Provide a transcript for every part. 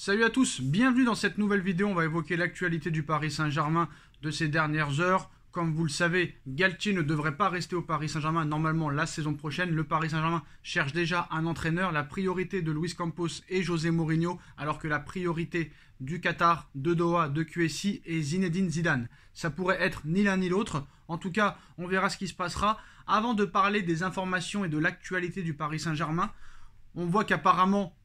Salut à tous, bienvenue dans cette nouvelle vidéo. On va évoquer l'actualité du Paris Saint-Germain de ces dernières heures. Comme vous le savez, Galtier ne devrait pas rester au Paris Saint-Germain normalement la saison prochaine. Le Paris Saint-Germain cherche déjà un entraîneur. La priorité de Luis Campos et José Mourinho, alors que la priorité du Qatar, de Doha, de QSI et Zinedine Zidane. Ça pourrait être ni l'un ni l'autre. En tout cas, on verra ce qui se passera. Avant de parler des informations et de l'actualité du Paris Saint-Germain, on voit qu'apparemment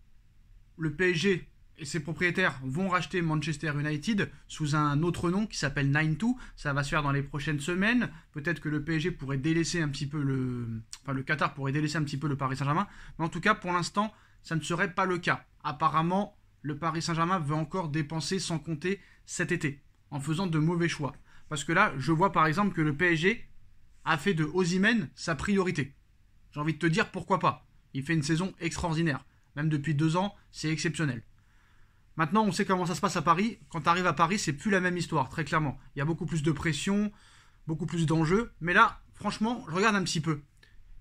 le PSG et ses propriétaires vont racheter Manchester United sous un autre nom qui s'appelle 9-2. Ça va se faire dans les prochaines semaines. Peut-être que le PSG pourrait délaisser un petit peu le. Enfin, le Qatar pourrait délaisser un petit peu le Paris Saint-Germain. Mais en tout cas, pour l'instant, ça ne serait pas le cas. Apparemment, le Paris Saint-Germain veut encore dépenser sans compter cet été, en faisant de mauvais choix. Parce que là, je vois par exemple que le PSG a fait de Ozymen sa priorité. J'ai envie de te dire pourquoi pas. Il fait une saison extraordinaire. Même depuis deux ans, c'est exceptionnel. Maintenant, on sait comment ça se passe à Paris. Quand tu arrives à Paris, c'est plus la même histoire, très clairement. Il y a beaucoup plus de pression, beaucoup plus d'enjeux. Mais là, franchement, je regarde un petit peu.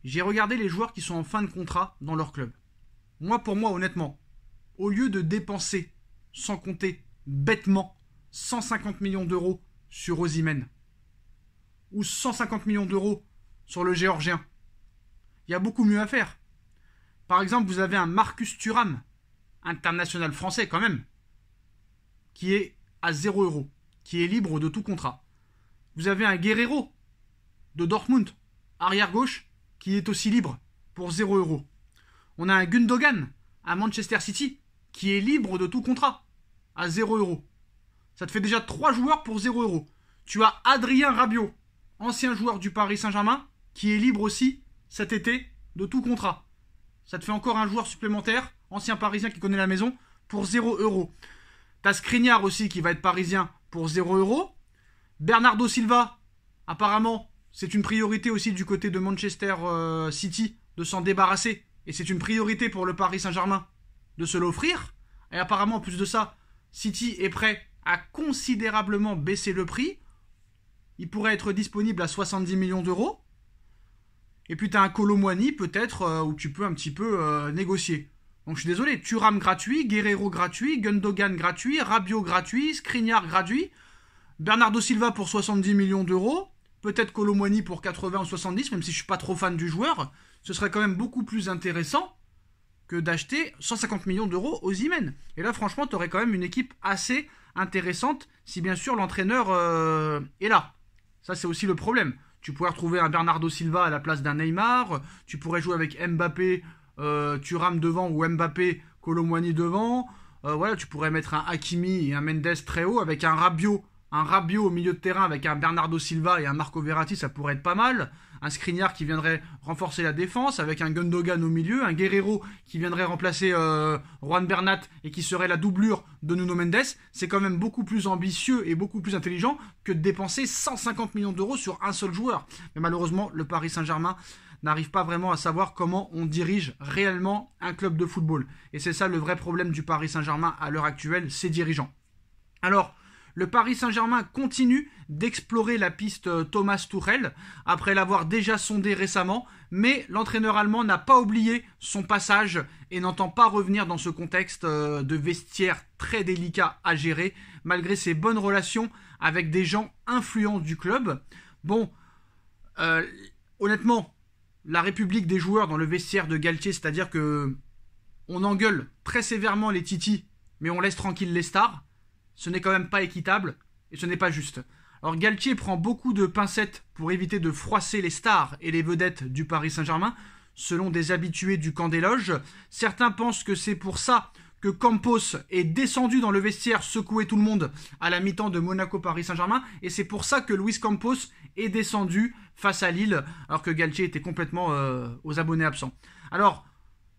J'ai regardé les joueurs qui sont en fin de contrat dans leur club. Moi, pour moi, honnêtement, au lieu de dépenser, sans compter, bêtement, 150 millions d'euros sur Ozymen, ou 150 millions d'euros sur le Géorgien, il y a beaucoup mieux à faire. Par exemple, vous avez un Marcus Thuram international français quand même, qui est à 0 euros, qui est libre de tout contrat. Vous avez un Guerrero de Dortmund, arrière gauche, qui est aussi libre pour 0 euros. On a un Gundogan à Manchester City, qui est libre de tout contrat à 0 euros. Ça te fait déjà 3 joueurs pour 0 euros. Tu as Adrien Rabiot, ancien joueur du Paris Saint-Germain, qui est libre aussi cet été de tout contrat. Ça te fait encore un joueur supplémentaire ancien parisien qui connaît la maison, pour 0 euros. T'as Skriniar aussi qui va être parisien pour 0 euros. Bernardo Silva, apparemment, c'est une priorité aussi du côté de Manchester euh, City de s'en débarrasser. Et c'est une priorité pour le Paris Saint-Germain de se l'offrir. Et apparemment, en plus de ça, City est prêt à considérablement baisser le prix. Il pourrait être disponible à 70 millions d'euros. Et puis t'as un Colomboigny peut-être euh, où tu peux un petit peu euh, négocier. Donc je suis désolé, Turam gratuit, Guerrero gratuit, Gundogan gratuit, Rabio gratuit, Skriniar gratuit, Bernardo Silva pour 70 millions d'euros, peut-être Colomwani pour 80 ou 70, même si je suis pas trop fan du joueur, ce serait quand même beaucoup plus intéressant que d'acheter 150 millions d'euros aux Imen. Et là franchement, tu aurais quand même une équipe assez intéressante si bien sûr l'entraîneur euh, est là. Ça c'est aussi le problème. Tu pourrais retrouver un Bernardo Silva à la place d'un Neymar, tu pourrais jouer avec Mbappé euh, tu rames devant ou Mbappé, Colomwani devant. Euh, voilà, tu pourrais mettre un Hakimi et un Mendes très haut avec un Rabiot un rabio au milieu de terrain avec un Bernardo Silva et un Marco Verratti, ça pourrait être pas mal. Un Skriniar qui viendrait renforcer la défense avec un Gundogan au milieu, un Guerrero qui viendrait remplacer euh, Juan Bernat et qui serait la doublure de Nuno Mendes. C'est quand même beaucoup plus ambitieux et beaucoup plus intelligent que de dépenser 150 millions d'euros sur un seul joueur. Mais malheureusement, le Paris Saint-Germain n'arrive pas vraiment à savoir comment on dirige réellement un club de football. Et c'est ça le vrai problème du Paris Saint-Germain à l'heure actuelle, ses dirigeants. Alors, le Paris Saint-Germain continue d'explorer la piste euh, Thomas Tourel après l'avoir déjà sondé récemment, mais l'entraîneur allemand n'a pas oublié son passage et n'entend pas revenir dans ce contexte euh, de vestiaire très délicat à gérer malgré ses bonnes relations avec des gens influents du club. Bon, euh, honnêtement, la république des joueurs dans le vestiaire de Galtier, c'est-à-dire que on engueule très sévèrement les titis, mais on laisse tranquille les stars ce n'est quand même pas équitable et ce n'est pas juste. Alors Galtier prend beaucoup de pincettes pour éviter de froisser les stars et les vedettes du Paris Saint-Germain, selon des habitués du camp des loges. Certains pensent que c'est pour ça que Campos est descendu dans le vestiaire secouer tout le monde à la mi-temps de Monaco-Paris Saint-Germain et c'est pour ça que Luis Campos est descendu face à Lille alors que Galtier était complètement euh, aux abonnés absents. Alors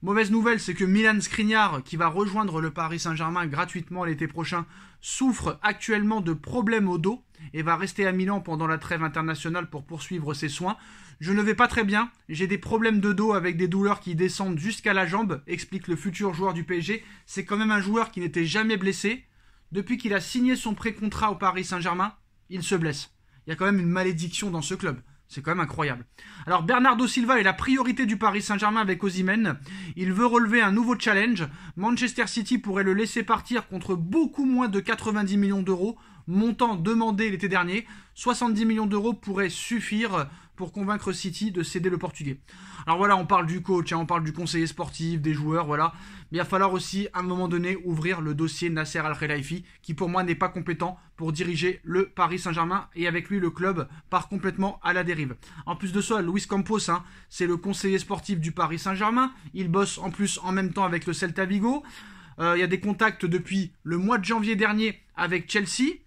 Mauvaise nouvelle, c'est que Milan Skriniar, qui va rejoindre le Paris Saint-Germain gratuitement l'été prochain, souffre actuellement de problèmes au dos et va rester à Milan pendant la trêve internationale pour poursuivre ses soins. Je ne vais pas très bien, j'ai des problèmes de dos avec des douleurs qui descendent jusqu'à la jambe, explique le futur joueur du PSG. C'est quand même un joueur qui n'était jamais blessé. Depuis qu'il a signé son pré-contrat au Paris Saint-Germain, il se blesse. Il y a quand même une malédiction dans ce club. C'est quand même incroyable. Alors Bernardo Silva est la priorité du Paris Saint-Germain avec Osimhen. Il veut relever un nouveau challenge. Manchester City pourrait le laisser partir contre beaucoup moins de 90 millions d'euros, montant demandé l'été dernier. 70 millions d'euros pourraient suffire pour convaincre City de céder le portugais. Alors voilà, on parle du coach, hein, on parle du conseiller sportif, des joueurs, voilà. Mais il va falloir aussi, à un moment donné, ouvrir le dossier Nasser Al-Khelaifi, qui pour moi n'est pas compétent pour diriger le Paris Saint-Germain, et avec lui, le club part complètement à la dérive. En plus de ça, Luis Campos, hein, c'est le conseiller sportif du Paris Saint-Germain. Il bosse en plus en même temps avec le Celta Vigo. Euh, il y a des contacts depuis le mois de janvier dernier avec Chelsea.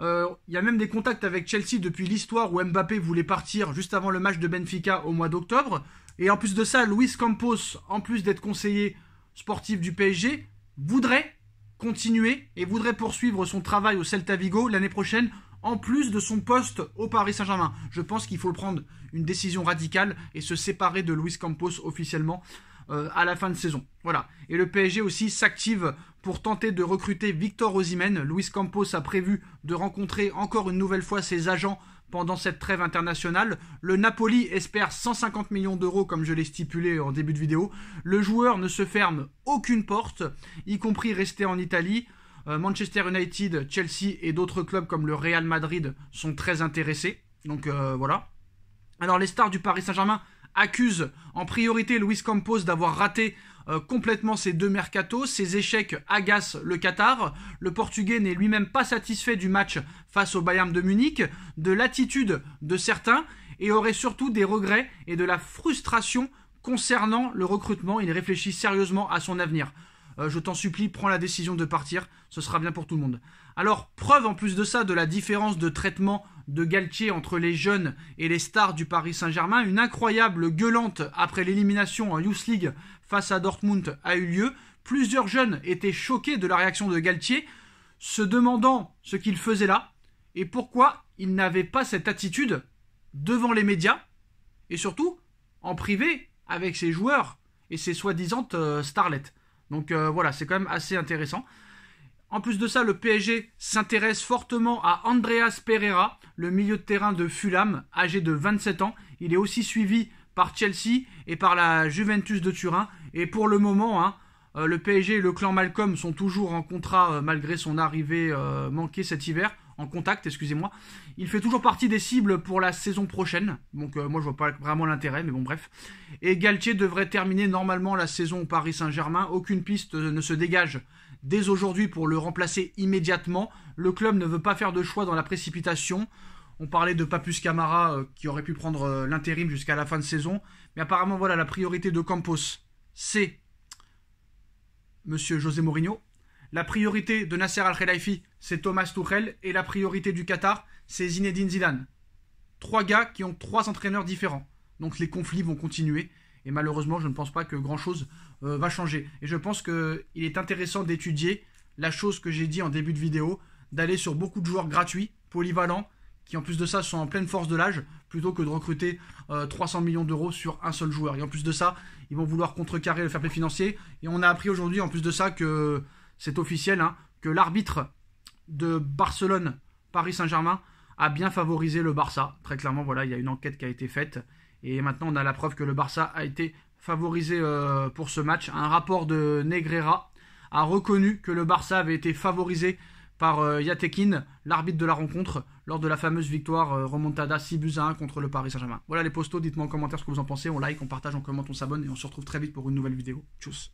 Euh, il y a même des contacts avec Chelsea depuis l'histoire où Mbappé voulait partir juste avant le match de Benfica au mois d'octobre. Et en plus de ça, Luis Campos, en plus d'être conseiller sportif du PSG, voudrait continuer et voudrait poursuivre son travail au Celta Vigo l'année prochaine en plus de son poste au Paris Saint-Germain. Je pense qu'il faut prendre une décision radicale et se séparer de Luis Campos officiellement euh, à la fin de saison. Voilà. Et le PSG aussi s'active pour tenter de recruter Victor Osimhen. Luis Campos a prévu de rencontrer encore une nouvelle fois ses agents pendant cette trêve internationale. Le Napoli espère 150 millions d'euros comme je l'ai stipulé en début de vidéo. Le joueur ne se ferme aucune porte, y compris rester en Italie. Euh, Manchester United, Chelsea et d'autres clubs comme le Real Madrid sont très intéressés. Donc euh, voilà. Alors les stars du Paris Saint-Germain accusent en priorité Luis Campos d'avoir raté euh, complètement ces deux mercatos. Ces échecs agacent le Qatar. Le Portugais n'est lui-même pas satisfait du match face au Bayern de Munich, de l'attitude de certains et aurait surtout des regrets et de la frustration concernant le recrutement. Il réfléchit sérieusement à son avenir. Euh, je t'en supplie, prends la décision de partir, ce sera bien pour tout le monde. Alors, preuve en plus de ça de la différence de traitement de Galtier entre les jeunes et les stars du Paris Saint-Germain, une incroyable gueulante après l'élimination en Youth League face à Dortmund a eu lieu. Plusieurs jeunes étaient choqués de la réaction de Galtier, se demandant ce qu'il faisait là et pourquoi il n'avait pas cette attitude devant les médias et surtout en privé avec ses joueurs et ses soi-disant euh, starlets. Donc euh, voilà, c'est quand même assez intéressant. En plus de ça, le PSG s'intéresse fortement à Andreas Pereira, le milieu de terrain de Fulham, âgé de 27 ans. Il est aussi suivi par Chelsea et par la Juventus de Turin. Et pour le moment, hein, euh, le PSG et le clan Malcolm sont toujours en contrat euh, malgré son arrivée manquée cet hiver en contact, excusez-moi. Il fait toujours partie des cibles pour la saison prochaine. Donc euh, moi je vois pas vraiment l'intérêt, mais bon bref. Et Galtier devrait terminer normalement la saison au Paris Saint-Germain. Aucune piste ne se dégage dès aujourd'hui pour le remplacer immédiatement. Le club ne veut pas faire de choix dans la précipitation. On parlait de Papus Camara euh, qui aurait pu prendre euh, l'intérim jusqu'à la fin de saison. Mais apparemment voilà, la priorité de Campos, c'est Monsieur José Mourinho. La priorité de Nasser Al-Khelaifi, c'est Thomas Tuchel et la priorité du Qatar, c'est Zinedine Zidane. Trois gars qui ont trois entraîneurs différents. Donc les conflits vont continuer et malheureusement, je ne pense pas que grand-chose euh, va changer. Et je pense qu'il est intéressant d'étudier la chose que j'ai dit en début de vidéo, d'aller sur beaucoup de joueurs gratuits, polyvalents, qui en plus de ça sont en pleine force de l'âge, plutôt que de recruter 300 euh, millions d'euros sur un seul joueur. Et en plus de ça, ils vont vouloir contrecarrer le fair play financier. Et on a appris aujourd'hui, en plus de ça, que c'est officiel, hein, que l'arbitre de Barcelone, Paris Saint-Germain, a bien favorisé le Barça. Très clairement, voilà, il y a une enquête qui a été faite. Et maintenant, on a la preuve que le Barça a été favorisé euh, pour ce match. Un rapport de Negrera a reconnu que le Barça avait été favorisé par euh, Yatekin, l'arbitre de la rencontre, lors de la fameuse victoire euh, remontada 6 buts à 1 contre le Paris Saint-Germain. Voilà les postos, dites-moi en commentaire ce que vous en pensez, on like, on partage, on commente, on s'abonne et on se retrouve très vite pour une nouvelle vidéo. Tchuss